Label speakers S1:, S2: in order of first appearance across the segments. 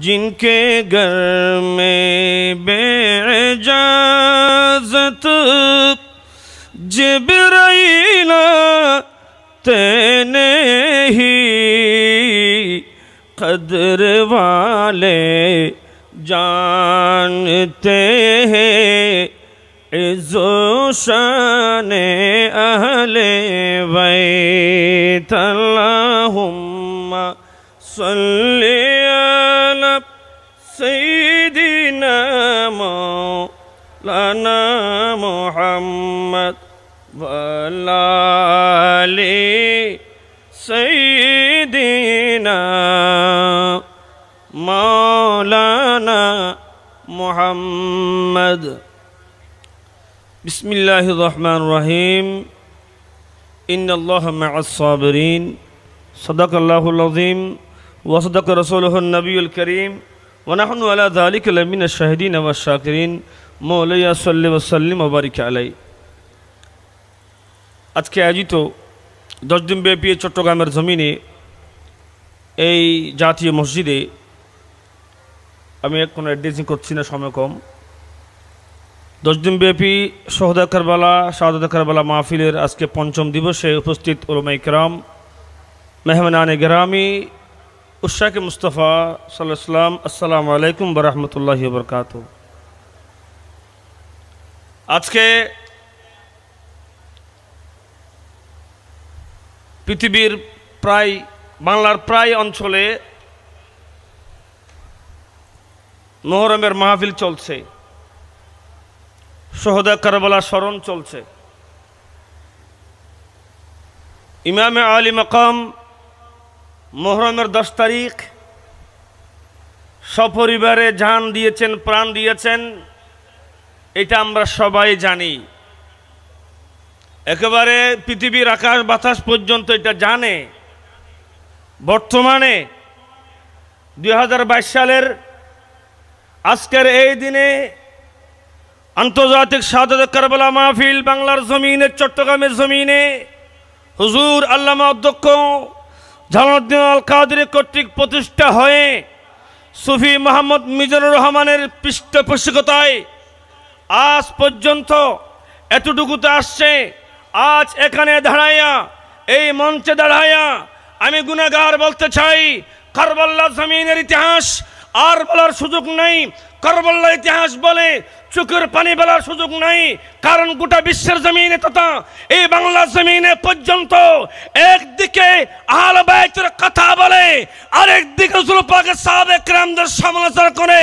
S1: جن کے گھر میں بے اجازت جبرائیل آتے نہیں قدر والے جانتے ہیں عز و شان اہل وی تھلا ہن محمد علی سعیدین مولانا محمد بسم اللہ الرحمن الرحیم ان اللہ مع الصابرین صدق اللہ الزیم و صدق رسول النبی الکریم ونحم اللہ المین الشدین وب شاکرین মৌলাইয়া সাল্লিম সাল্লিম ওবারিক আলাই আজকে আয়োজিত দশ দিন ব্যাপী চট্টগ্রামের জমিনে এই জাতীয় মসজিদে আমি এখন অ্যাড্রেসিং করছি না সময় কম দশ দিন ব্যাপী সহদা কারবালা সাহদা কারবালা মাহফিলের আজকে পঞ্চম দিবসে উপস্থিত ওলমা কেরাম মেহমানানে গ্রামি উৎসাকে মুস্তফা সাল্লাহ সাল্লাম আসসালামু আলাইকুম বরহমতুল্লাহ বরকাতু আজকে পৃথিবীর প্রায় বাংলার প্রায় অঞ্চলে মহরমের মাহফিল চলছে সহদা কারবালা স্মরণ চলছে ইমামে আলী মকাম মহরমের দশ তারিখ সপরিবারে জান দিয়েছেন প্রাণ দিয়েছেন এটা আমরা সবাই জানি একেবারে পৃথিবীর আকাশ বাতাস পর্যন্ত এটা জানে বর্তমানে দুই সালের আজকের এই দিনে আন্তর্জাতিক সাদত কারবালা মাহফিল বাংলার জমিনে চট্টগ্রামের জমিনে হুজুর আল্লামা অধ্যক্ষ জালাউদ্দিন আল কাদের কর্তৃক প্রতিষ্ঠা হয়ে সুফি মোহাম্মদ মিজানুর রহমানের পৃষ্ঠপোষকতায় আজ পর্যন্ত এতটুকুতে আসছে আজ এখানে দাঁড়াইয়া এই মঞ্চে দাঁড়াইয়া আমি গুণাগার বলতে চাই কারবাল্লা জমিনের ইতিহাস আর বলার সুযোগ নেই করবল্লা ইতিহাস বলে চোখের পানি বেলার সুযোগ নাই কারণ গোটা বিশ্বের জমিনে তথা এই বাংলা জমিনে পর্যন্ত একদিকে আহল বাইতের কথা বলে আরেকদিকে জুলপাকে সাবেক রামদের সমালোচনা করে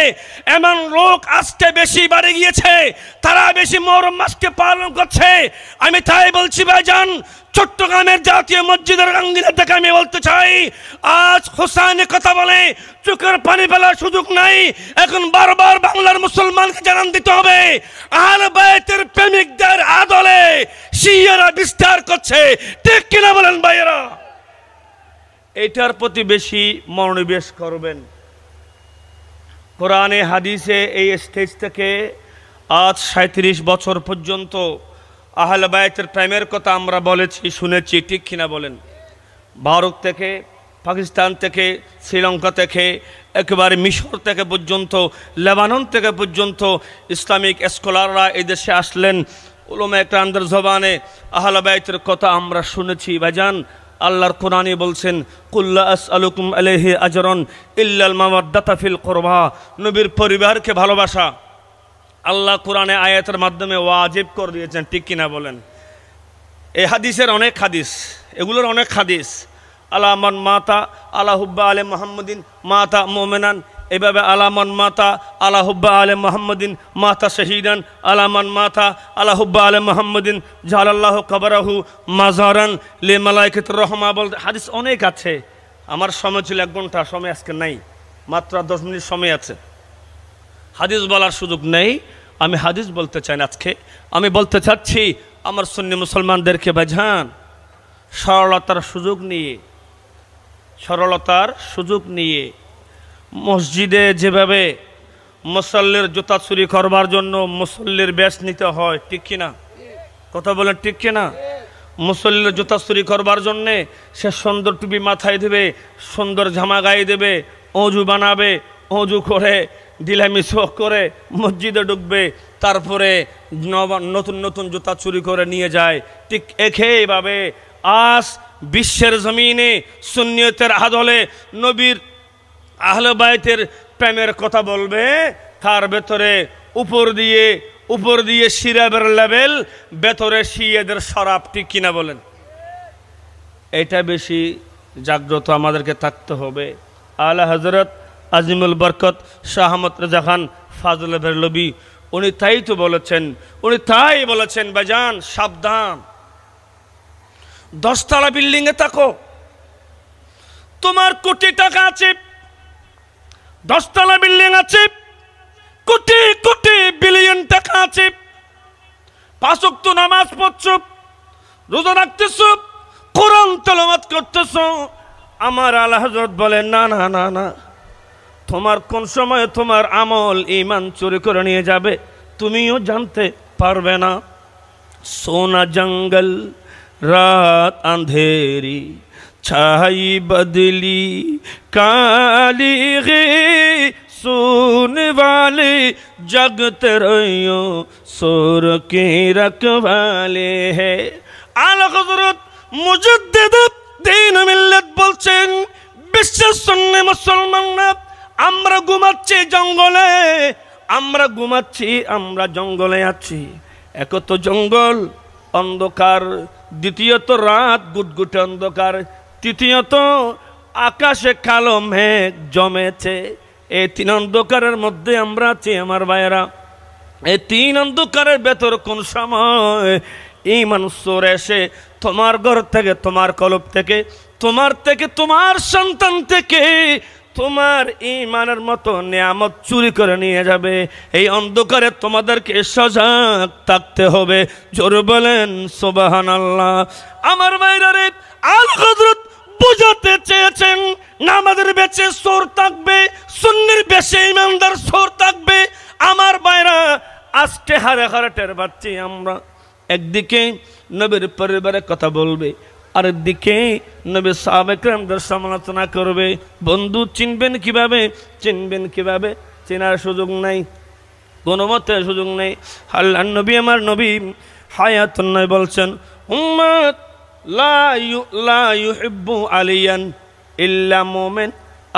S1: এমন লোক আজকে বেশি বাড়ে গিয়েছে তারা বেশি মরম মাসকে পালন করছে আমি তাই বলছি যান চট্টগ্রামের জাতীয় মসজিদের রঙ্গিনা দেখে আমি বলতে চাই আজ হোসাইনে কথা বলে চোখের পানি ফেলার সুযোগ নাই এখন বারবার বাংলার মুসলমানকে জানান দিতে হবে আহলে বাইতের প্রেমিকদের আদলে শিয়ারা বিস্তার করছে ঠিক কিনা বলেন ভাইয়েরা এটার প্রতি বেশি মনোনিবেশ করবেন কোরআনে হাদিসে এই স্টেজ থেকে আজ সাঁত্রিশ বছর পর্যন্ত আহল বায়তের প্রেমের কথা আমরা বলেছি শুনেছি ঠিক কিনা বলেন ভারত থেকে পাকিস্তান থেকে শ্রীলঙ্কা থেকে একেবারে মিশর থেকে পর্যন্ত লেবানন থেকে পর্যন্ত ইসলামিক স্কলাররা এদেশে আসলেন উলমা একরামদের জবানে বায়তের কথা আমরা শুনেছি ভাইজান আল্লাহর কোরআনে বলছেন কুল্লা আস আলুকুম আলহে আজরন ইল্লাল মাওয়াদ্দাতা ফিল করবা নবীর পরিবারকে ভালোবাসা আল্লাহ কোরআনে আয়াতের মাধ্যমে ওয়াজিব করে দিয়েছেন ঠিক কিনা বলেন এ হাদিসের অনেক হাদিস এগুলোর অনেক হাদিস মন মাতা আলাহুব্বা আলে মোহাম্মদিন মাতা মোমেনান এভাবে আলামান মাতা আলাহুব্বা আলে মোহাম্মদিন মাতা শহীদান আলামন মাতা আলাহুব্বা আলে মোহাম্মদিন জালাল্লাহ কবরাহু মাজারান লে মালাইকিত রহমা বলতে হাদিস অনেক আছে আমার সময় ছিল এক ঘন্টা সময় আজকে নাই মাত্র দশ মিনিট সময় আছে হাদিস বলার সুযোগ নেই আমি হাদিস বলতে চাই না আজকে আমি বলতে চাচ্ছি আমার সন্নি মুসলমানদেরকে বাঝান সরলতার সুযোগ নিয়ে সরলতার সুযোগ নিয়ে মসজিদে যেভাবে মুসল্লির জুতা চুরি করবার জন্য মুসল্লির ব্যাস নিতে হয় ঠিক কিনা কথা বলেন ঠিক কিনা মুসল্লির জুতা চুরি করবার জন্যে সে সুন্দর টুপি মাথায় দেবে সুন্দর জামা গায়ে দেবে অজু বানাবে অজু করে ডিলামি শোক করে মসজিদে ঢুকবে তারপরে নতুন নতুন জুতা চুরি করে নিয়ে যায় ঠিক একেইভাবে আজ বিশ্বের জমিনে সুনিয়তের আদলে নবীর আহলবায়তের প্রেমের কথা বলবে তার ভেতরে উপর দিয়ে উপর দিয়ে সিরাবের লেভেল ভেতরে শিয়েদের শরাবটি কিনা বলেন এটা বেশি জাগ্রত আমাদেরকে থাকতে হবে আলা হজরত আজিমুল বরকত শাহ আহমদ রেজা খান ফাজল ভেরলবি উনি তাই তো বলেছেন উনি তাই বলেছেন বেজান সাবধান দশতলা বিল্ডিংয়ে থাকো তোমার কোটি টাকা আছে দশতলা বিল্ডিং আছে কোটি কোটি বিলিয়ন টাকা আছে তো নামাজ পড়ছ রোজা রাখতেছ কোরআন তেলাওয়াত করতেছ আমার আল্লাহ বলে বলেন না না না না তোমার কোন সময়ে তোমার আমল ইমান চুরি করে নিয়ে যাবে তুমিও জানতে পারবে না সোনা জঙ্গল রাত আন্ধেরি ছাই বদলি কালি গে सोने জগত রইও সোর কে के रख वाले হজরত মুজদ্দেদ দিন মিল্লাত বলছেন বিশ্ব সুন্নি মুসলমানরা আমরা ঘুমাচ্ছি জঙ্গলে আমরা ঘুমাচ্ছি আমরা জঙ্গলে আছি এক তো জঙ্গল অন্ধকার দ্বিতীয়ত রাত গুটগুটে অন্ধকার তৃতীয়ত আকাশে কালো মেঘ জমেছে এই তিন অন্ধকারের মধ্যে আমরা আছি আমার ভাইয়েরা এই তিন অন্ধকারের ভেতর কোন সময় এই মানুষর এসে তোমার ঘর থেকে তোমার কলব থেকে তোমার থেকে তোমার সন্তান থেকে তোমার ইমানের মতো নিয়ামত চুরি করে নিয়ে যাবে এই অন্ধকারে তোমাদেরকে সজাগ থাকতে হবে জোর বলেন সোবাহান আল্লাহ আমার বাইরে আল হজরত বুঝাতে চেয়েছেন আমাদের বেঁচে সোর থাকবে সুন্নির বেশে ইমানদার সোর থাকবে আমার বাইরা আজকে হারে হারে টের পাচ্ছি আমরা একদিকে নবীর পরিবারে কথা বলবে আর দিকে নবী সাহাবেকরামদের সমালোচনা করবে বন্ধু চিনবেন কিভাবে চিনবেন কিভাবে চেনার সুযোগ নাই কোনো মতে সুযোগ নেই আল্লাহ নবী আমার নবী হায়াত নয় বলছেন উম্মাত লাইবু আলিয়ান ইল্লা মোমেন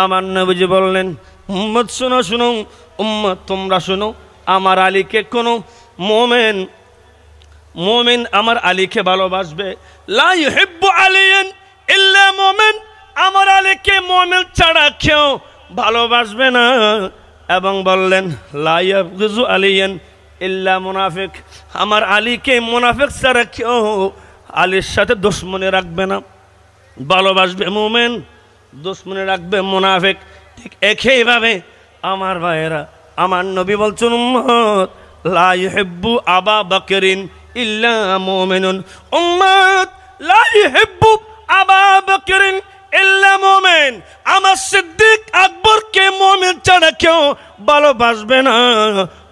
S1: আমার নবীজি বললেন উম্মত শুনো শুনো উম্মত তোমরা শুনো আমার আলীকে কোনো মোমেন মোমেন আমার আলীকে ভালোবাসবে হেব্বু আলিয়েন ইল্লা মোমেন আমার আলীকে মোমেন ছাড়া কেউ ভালোবাসবে না এবং বললেন লাইজু আলিয়েন ইল্লা মুনাফিক আমার আলীকে মুনাফিক ছাড়া কেউ আলীর সাথে দুশ্মনে রাখবে না ভালোবাসবে মোমেন দুশ্মনে রাখবে মুনাফিক ঠিক একইভাবে আমার ভাইয়েরা আমার নবী বলছেন লাইহেব্বু আবা বাকেরিন ইল্লা মুমিনুন উম্মাত লা ইহিব্বু আবা বকরিন ইল্লা মুমিন আমার সিদ্দিক আকবরকে মুমিন ছাড়া কেউ ভালোবাসবে না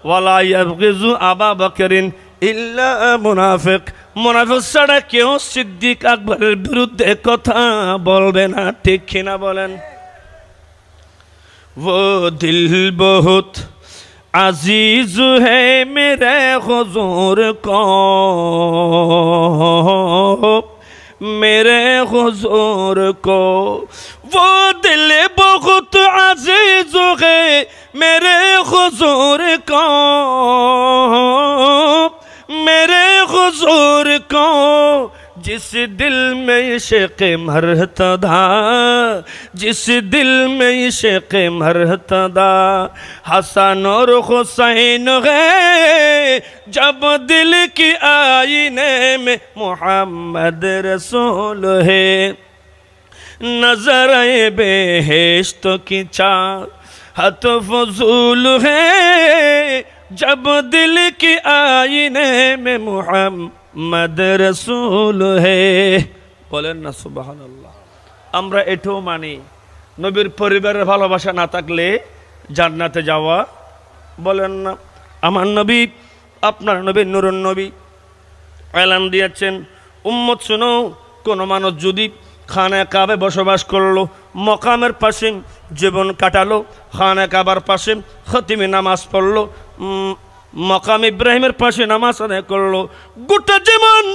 S1: ওয়ালা ইয়াবগিজু আবা বকরিন ইল্লা মুনাফিক মোনাফিক ছাড়া কেউ সিদ্দিক আকবরের বিরুদ্ধে কথা বলবে না ঠিক কিনা বলেন ও দিল বহুত عزیز ہے میرے حضور کو میرے حضور کو وہ دل بہت عزیز ہے میرے حضور کو میرے حضور کو جس دل میں عشق مرحت دا جس دل میں عشق مرحت دا حسن اور حسین غیر جب دل کی آئینے میں محمد رسول ہے نظر بہشت بے کی چار حت فضول ہے جب دل کی آئینے میں محمد মাদরসুল হে বলেন না সুবাহান আল্লাহ আমরা এটাও মানি নবীর পরিবারের ভালোবাসা না থাকলে জান্নাতে যাওয়া বলেন না আমার নবী আপনার নবী নুরুন নবী এলান দিয়েছেন উম্মত শুনো কোনো মানুষ যদি খানে কাবে বসবাস করলো মকামের পাশে জীবন কাটালো খানে কাবার পাশে খতিমে নামাজ পড়লো মকাম ইব্রাহিমের পাশে নামাজ আদায় করলো গোটা জীবন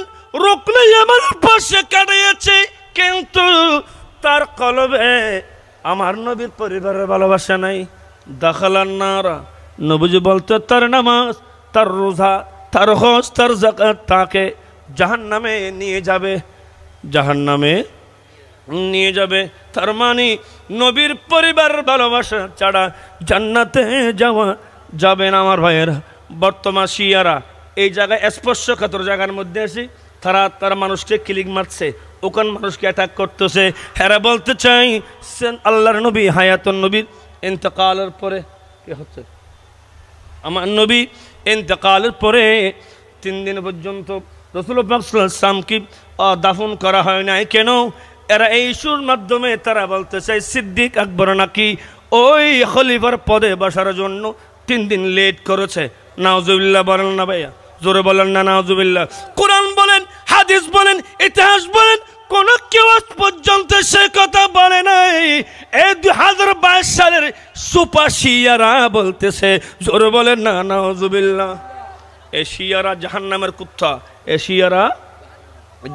S1: রুকনে আমার পাশে কাটিয়েছে কিন্তু তার কলবে আমার নবীর পরিবারের ভালোবাসা নাই দাখালার নারা নবীজি বলতো তার নামাজ তার রোজা তার হস তার জাকাত তাকে জাহান নামে নিয়ে যাবে জাহান নামে নিয়ে যাবে তার মানে নবীর পরিবার ভালোবাসা ছাড়া জান্নাতে যাওয়া যাবে না আমার ভাইয়েরা বর্তমান শিয়ারা এই জায়গায় স্পর্শকাতর জায়গার মধ্যে আসি তারা তারা মানুষকে ক্লিক মারছে ওখান মানুষকে অ্যাটাক করতেছে হেরা বলতে চাই আল্লাহর নবী হায়াতন নবীর ইন্তকালের পরে কি হচ্ছে আমার নবী ইন্তকালের পরে তিন দিন পর্যন্ত রসুল সামকি দাফন করা হয় নাই কেন এরা এই সুর মাধ্যমে তারা বলতে চাই সিদ্দিক আকবর নাকি ওই খলিফার পদে বসার জন্য তিন দিন লেট করেছে নাওজুবিল্লাহ বলেন না ভাইয়া জোরে বলেন না নাওজুবিল্লাহ কোরআন বলেন হাদিস বলেন ইতিহাস বলেন কোন কেউ পর্যন্ত সে কথা বলে নাই এই দু হাজার বাইশ সালের সুপাশিয়ারা বলতেছে জোরে বলেন না নাওজুবিল্লাহ এশিয়ারা জাহান্নামের কুত্তা এশিয়ারা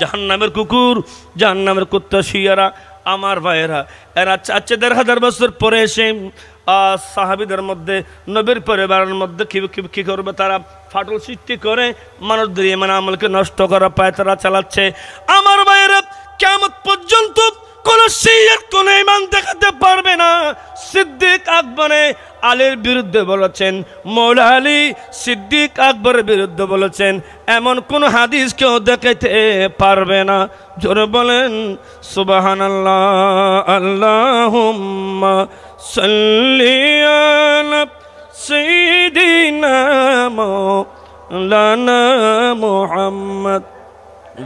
S1: জাহান্নামের কুকুর জাহান্নামের কুত্তা শিয়ারা আমার ভাইয়েরা এরা চাচ্ছে দেড় হাজার বছর পরে এসে সাহাবিদের মধ্যে নবীর পরিবারের মধ্যে কী করবে তারা ফাটল সৃষ্টি করে মানুষ মানুষদের ইমান আমলকে নষ্ট করা পায় তারা চালাচ্ছে আমার বাইরে কেমন পর্যন্ত কোন সিয়ার কোন ইমান দেখাতে পারবে না সিদ্দিক আকবরে আলীর বিরুদ্ধে বলেছেন মৌলা আলী সিদ্দিক আকবরের বিরুদ্ধে বলেছেন এমন কোন হাদিস কেউ দেখাইতে পারবে না জোরে বলেন সুবাহান আল্লাহ আল্লাহ صلي على سيدنا مولانا محمد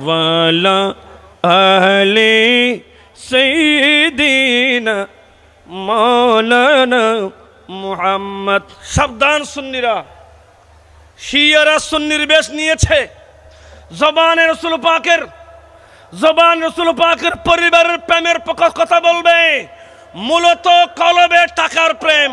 S1: وعلى أهل سيدنا مولانا محمد সাবধান সুন্নিরা শিয়ারা সুন্নির বেশ নিয়েছে জবানের রসুল পাকের জবান রসুল পাকের পরিবারের প্রেমের কথা বলবে মূলত কলবের টাকার প্রেম